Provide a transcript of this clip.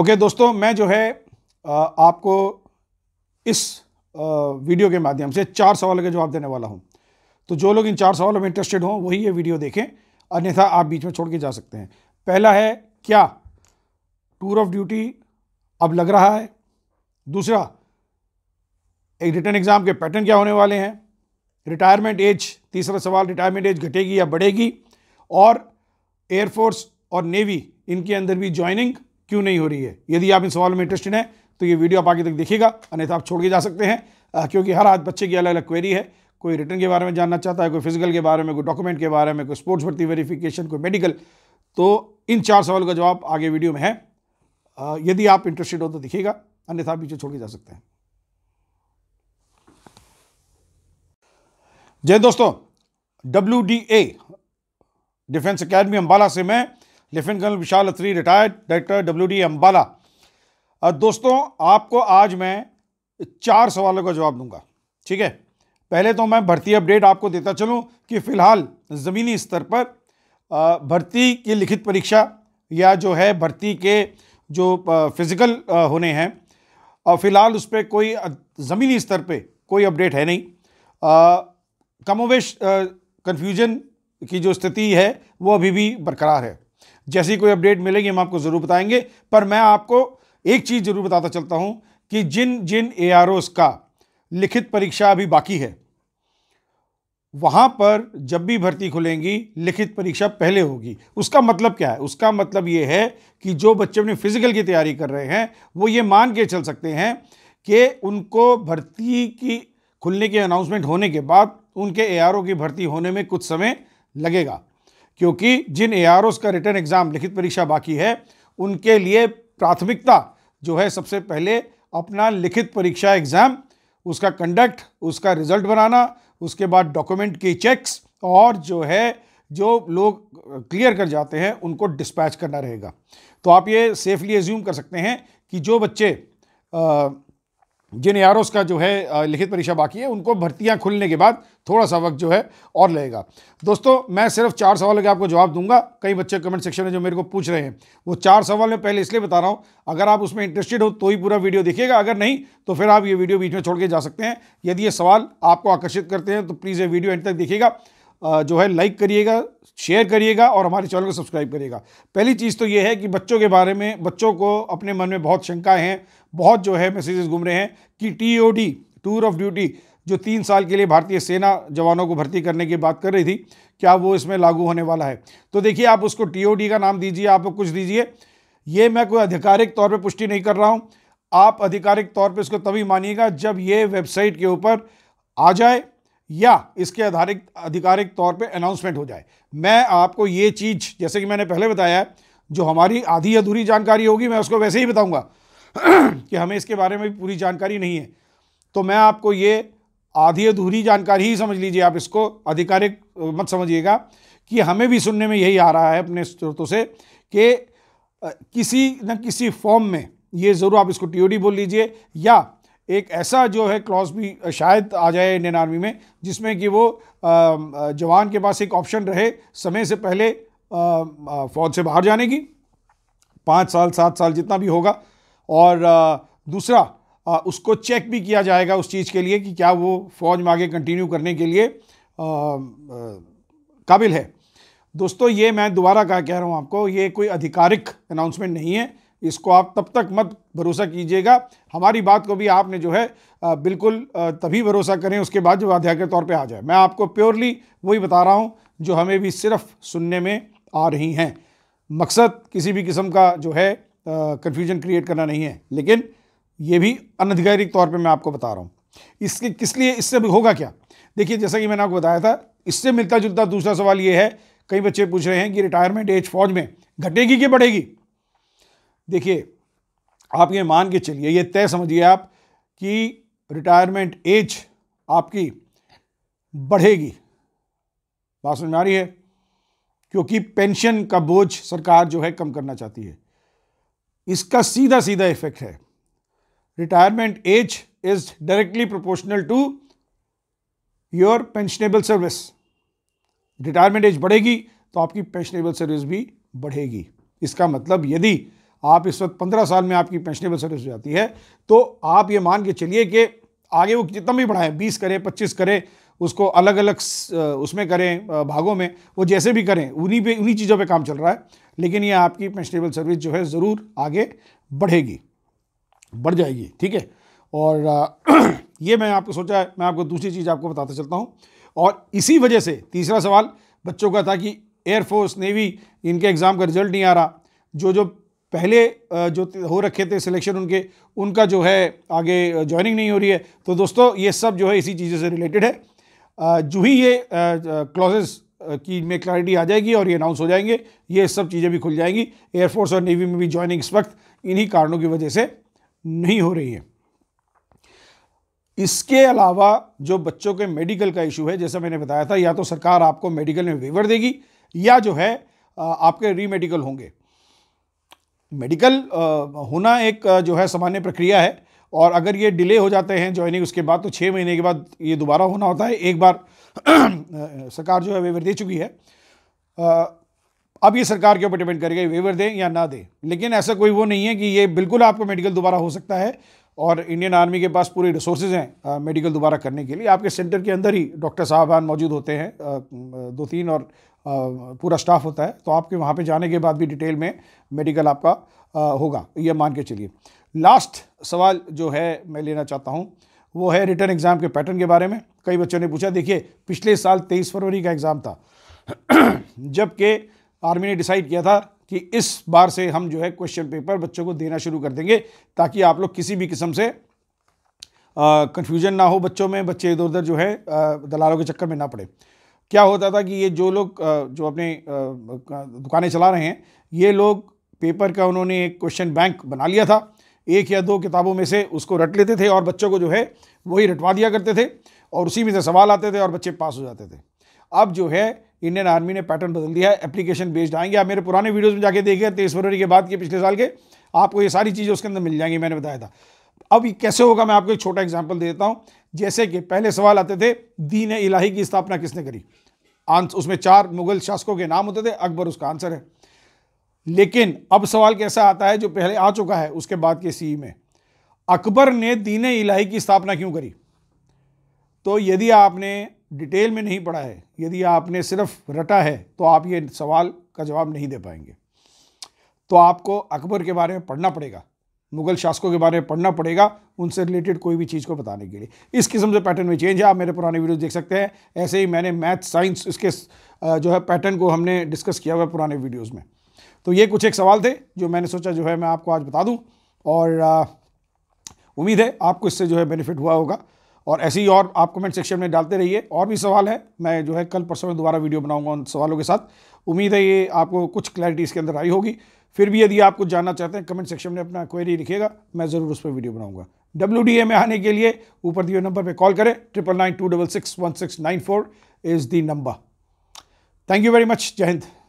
okay दोस्तों मैं जो है आपको इस वीडियो के माध्यम से चार सवालों के जवाब देने वाला हूँ तो जो लोग इन चार सवालों में इंटरेस्टेड हों वही ये वीडियो देखें अन्यथा आप बीच में छोड़ के जा सकते हैं पहला है क्या टूर ऑफ ड्यूटी अब लग रहा है दूसरा एक रिटर्न एग्ज़ाम के पैटर्न क्या होने वाले हैं रिटायरमेंट एज तीसरा सवाल रिटायरमेंट एज घटेगी या बढ़ेगी और एयरफोर्स और नेवी इनके अंदर भी ज्वाइनिंग क्यों नहीं हो रही है यदि आप इन सवालों में इंटरेस्टेड हैं तो ये वीडियो आप आगे तक देखिएगा अन्यथा आप छोड़ के जा सकते हैं क्योंकि हर आज बच्चे की अलग अलग क्वेरी है कोई रिटर्न के बारे में जानना चाहता है कोई फिजिकल के बारे में कोई डॉक्यूमेंट के बारे में कोई स्पोर्ट्स भर्ती वेरीफिकेशन कोई मेडिकल तो इन चार सवाल का जवाब आगे वीडियो में है यदि आप इंटरेस्टेड हो तो दिखेगा अन्यथा पीछे छोड़ के जा सकते हैं जय दोस्तों डब्ल्यू डिफेंस अकेडमी अम्बाला से मैं lieutenant colonel Vishal Atri retired director W D Ambala दोस्तों आपको आज मैं चार सवालों का जवाब दूंगा ठीक है पहले तो मैं भर्ती अपडेट आपको देता चलूं कि फ़िलहाल ज़मीनी स्तर पर भर्ती की लिखित परीक्षा या जो है भर्ती के जो फिज़िकल होने हैं और फ़िलहाल उस पर कोई ज़मीनी स्तर पे कोई अपडेट है नहीं कमोवेश कन्फ्यूजन की जो स्थिति है वो अभी भी बरकरार है जैसी कोई अपडेट मिलेगी हम आपको ज़रूर बताएंगे पर मैं आपको एक चीज़ ज़रूर बताता चलता हूँ कि जिन जिन ए का लिखित परीक्षा अभी बाकी है वहाँ पर जब भी भर्ती खुलेंगी लिखित परीक्षा पहले होगी उसका मतलब क्या है उसका मतलब ये है कि जो बच्चे अपनी फिजिकल की तैयारी कर रहे हैं वो ये मान के चल सकते हैं कि उनको भर्ती की खुलने की अनाउंसमेंट होने के बाद उनके एआरओ की भर्ती होने में कुछ समय लगेगा क्योंकि जिन ए का रिटर्न एग्ज़ाम लिखित परीक्षा बाकी है उनके लिए प्राथमिकता जो है सबसे पहले अपना लिखित परीक्षा एग्ज़ाम उसका कंडक्ट उसका रिजल्ट बनाना उसके बाद डॉक्यूमेंट की चेक्स और जो है जो लोग क्लियर कर जाते हैं उनको डिस्पैच करना रहेगा तो आप ये सेफली एज्यूम कर सकते हैं कि जो बच्चे जिन एआरओस का जो है लिखित परीक्षा बाकी है उनको भर्तियां खुलने के बाद थोड़ा सा वक्त जो है और लगेगा दोस्तों मैं सिर्फ चार सवाल के आपको जवाब दूंगा कई बच्चे कमेंट सेक्शन में जो मेरे को पूछ रहे हैं वो चार सवाल मैं पहले इसलिए बता रहा हूँ अगर आप उसमें इंटरेस्टेड हो तो ही पूरा वीडियो देखिएगा अगर नहीं तो फिर आप ये वीडियो बीच में छोड़ के जा सकते हैं यदि ये सवाल आपको आकर्षित करते हैं तो प्लीज़ ये वीडियो एंड तक देखिएगा जो है लाइक करिएगा शेयर करिएगा और हमारे चैनल को सब्सक्राइब करिएगा पहली चीज़ तो ये है कि बच्चों के बारे में बच्चों को अपने मन में बहुत शंकाएं हैं बहुत जो है मैसेजेस घूम रहे हैं कि टी टूर ऑफ ड्यूटी जो तीन साल के लिए भारतीय सेना जवानों को भर्ती करने की बात कर रही थी क्या वो इसमें लागू होने वाला है तो देखिए आप उसको टीओडी का नाम दीजिए आप कुछ दीजिए ये मैं कोई आधिकारिक तौर पर पुष्टि नहीं कर रहा हूँ आप आधिकारिक तौर पर इसको तभी मानिएगा जब ये वेबसाइट के ऊपर आ जाए या इसके आधारित आधिकारिक तौर पे अनाउंसमेंट हो जाए मैं आपको ये चीज़ जैसे कि मैंने पहले बताया जो हमारी आधी अधूरी जानकारी होगी मैं उसको वैसे ही बताऊंगा कि हमें इसके बारे में पूरी जानकारी नहीं है तो मैं आपको ये आधी अधूरी जानकारी ही समझ लीजिए आप इसको आधिकारिक मत समझिएगा कि हमें भी सुनने में यही आ रहा है अपने स्रोतों से कि किसी न किसी फॉर्म में ये ज़रूर आप इसको टीओडी बोल लीजिए या एक ऐसा जो है क्लॉज भी शायद आ जाए इंडियन आर्मी में जिसमें कि वो जवान के पास एक ऑप्शन रहे समय से पहले फौज से बाहर जाने की पाँच साल सात साल जितना भी होगा और दूसरा आ, उसको चेक भी किया जाएगा उस चीज़ के लिए कि क्या वो फ़ौज में आगे कंटिन्यू करने के लिए काबिल है दोस्तों ये मैं दोबारा क्या कह रहा हूँ आपको ये कोई आधिकारिक अनाउंसमेंट नहीं है इसको आप तब तक मत भरोसा कीजिएगा हमारी बात को भी आपने जो है बिल्कुल तभी भरोसा करें उसके बाद जब अध्याय के तौर पे आ जाए मैं आपको प्योरली वही बता रहा हूँ जो हमें भी सिर्फ सुनने में आ रही हैं मकसद किसी भी किस्म का जो है कन्फ्यूजन क्रिएट करना नहीं है लेकिन ये भी अनधिकारिक तौर पे मैं आपको बता रहा हूँ इसके किस लिए इससे होगा क्या देखिए जैसा कि मैंने आपको बताया था इससे मिलता जुलता दूसरा सवाल ये है कई बच्चे पूछ रहे हैं कि रिटायरमेंट एज फौज में घटेगी कि बढ़ेगी देखिए आप ये मान के चलिए ये तय समझिए आप कि रिटायरमेंट एज आपकी बढ़ेगी बात समझ में आ रही है क्योंकि पेंशन का बोझ सरकार जो है कम करना चाहती है इसका सीधा सीधा इफेक्ट है retirement age is directly proportional to your pensionable service retirement age बढ़ेगी तो आपकी पेंशनेबल सर्विस भी बढ़ेगी इसका मतलब यदि आप इस वक्त पंद्रह साल में आपकी पेंशनेबल सर्विस हो जाती है तो आप ये मान के चलिए कि आगे वो जितना भी बढ़ाएं बीस करें पच्चीस करें उसको अलग अलग उसमें करें भागों में वो जैसे भी करें उन्हीं पे उन्हीं चीज़ों पे काम चल रहा है लेकिन ये आपकी पेंशनेबल सर्विस जो है ज़रूर आगे बढ़ेगी बढ़ जाएगी ठीक है और ये मैं आपको सोचा है मैं आपको दूसरी चीज़ आपको बताता चलता हूँ और इसी वजह से तीसरा सवाल बच्चों का था कि एयरफोर्स नेवी इनके एग्ज़ाम का रिजल्ट नहीं आ रहा जो जो पहले जो हो रखे थे सिलेक्शन उनके उनका जो है आगे ज्वाइनिंग नहीं हो रही है तो दोस्तों ये सब जो है इसी चीज़ों से रिलेटेड है जो ही ये क्लॉजेस की में क्लैरिटी आ जाएगी और ये अनाउंस हो जाएंगे ये सब चीज़ें भी खुल जाएंगी एयरफोर्स और नेवी में भी ज्वाइनिंग इस वक्त इन्हीं कारणों की वजह से नहीं हो रही है इसके अलावा जो बच्चों के मेडिकल का इशू है जैसा मैंने बताया था या तो सरकार आपको मेडिकल में वेवर देगी या जो है आपके रीमेडिकल होंगे मेडिकल होना एक जो है सामान्य प्रक्रिया है और अगर ये डिले हो जाते हैं ज्वाइनिंग उसके बाद तो छः महीने के बाद ये दोबारा होना होता है एक बार सरकार जो है वेवर दे चुकी है अब ये सरकार के ऊपर डिपेंड करेगा वेवर दें या ना दें लेकिन ऐसा कोई वो नहीं है कि ये बिल्कुल आपको मेडिकल दोबारा हो सकता है और इंडियन आर्मी के पास पूरे रिसोर्सेज हैं मेडिकल दोबारा करने के लिए आपके सेंटर के अंदर ही डॉक्टर साहबान मौजूद होते हैं दो तीन और पूरा स्टाफ होता है तो आपके वहाँ पर जाने के बाद भी डिटेल में मेडिकल आपका होगा ये मान के चलिए लास्ट सवाल जो है मैं लेना चाहता हूँ वो है रिटर्न एग्ज़ाम के पैटर्न के बारे में कई बच्चों ने पूछा देखिए पिछले साल तेईस फरवरी का एग्ज़ाम था जबकि आर्मी ने डिसाइड किया था कि इस बार से हम जो है क्वेश्चन पेपर बच्चों को देना शुरू कर देंगे ताकि आप लोग किसी भी किस्म से कन्फ्यूजन ना हो बच्चों में बच्चे इधर उधर जो है आ, दलालों के चक्कर में ना पड़े क्या होता था कि ये जो लोग जो अपने दुकानें चला रहे हैं ये लोग पेपर का उन्होंने एक क्वेश्चन बैंक बना लिया था एक या दो किताबों में से उसको रट लेते थे और बच्चों को जो है वही रटवा दिया करते थे और उसी में से सवाल आते थे और बच्चे पास हो जाते थे अब जो है इंडियन आर्मी ने पैटर्न बदल दिया है एप्लीकेशन बेस्ड आएंगे आप मेरे पुराने वीडियोज़ में जाके देखिए तेईस फरवरी के बाद के पिछले साल के आपको ये सारी चीज़ें उसके अंदर मिल जाएंगी मैंने बताया था अब ये कैसे होगा मैं आपको एक छोटा एग्जाम्पल दे देता हूँ जैसे कि पहले सवाल आते थे दीन इलाही की स्थापना किसने करी आंसर उसमें चार मुगल शासकों के नाम होते थे अकबर उसका आंसर है लेकिन अब सवाल कैसा आता है जो पहले आ चुका है उसके बाद के सी e में अकबर ने दीन इलाही की स्थापना क्यों करी तो यदि आपने डिटेल में नहीं पढ़ा है यदि आपने सिर्फ रटा है तो आप ये सवाल का जवाब नहीं दे पाएंगे तो आपको अकबर के बारे में पढ़ना पड़ेगा मुगल शासकों के बारे में पढ़ना पड़ेगा उनसे रिलेटेड कोई भी चीज़ को बताने के लिए इस किस्म से पैटर्न में चेंज है आप मेरे पुराने वीडियोज़ देख सकते हैं ऐसे ही मैंने मैथ साइंस इसके जो है पैटर्न को हमने डिस्कस किया हुआ पुराने वीडियोज़ में तो ये कुछ एक सवाल थे जो मैंने सोचा जो है मैं आपको आज बता दूँ और उम्मीद है आपको इससे जो है बेनिफिट हुआ होगा और ऐसे ही और आप कमेंट सेक्शन में डालते रहिए और भी सवाल है मैं जो है कल परसों में दोबारा वीडियो बनाऊंगा उन सवालों के साथ उम्मीद है ये आपको कुछ क्लैरिटी इसके अंदर आई होगी फिर भी यदि आप कुछ जानना चाहते हैं कमेंट सेक्शन में अपना क्वेरी लिखेगा मैं ज़रूर उस पर वीडियो बनाऊंगा डब्ल्यू में आने के लिए ऊपर दिए नंबर पर कॉल करें triple nine two double six one six nine four is the number thank you very much जय हिंद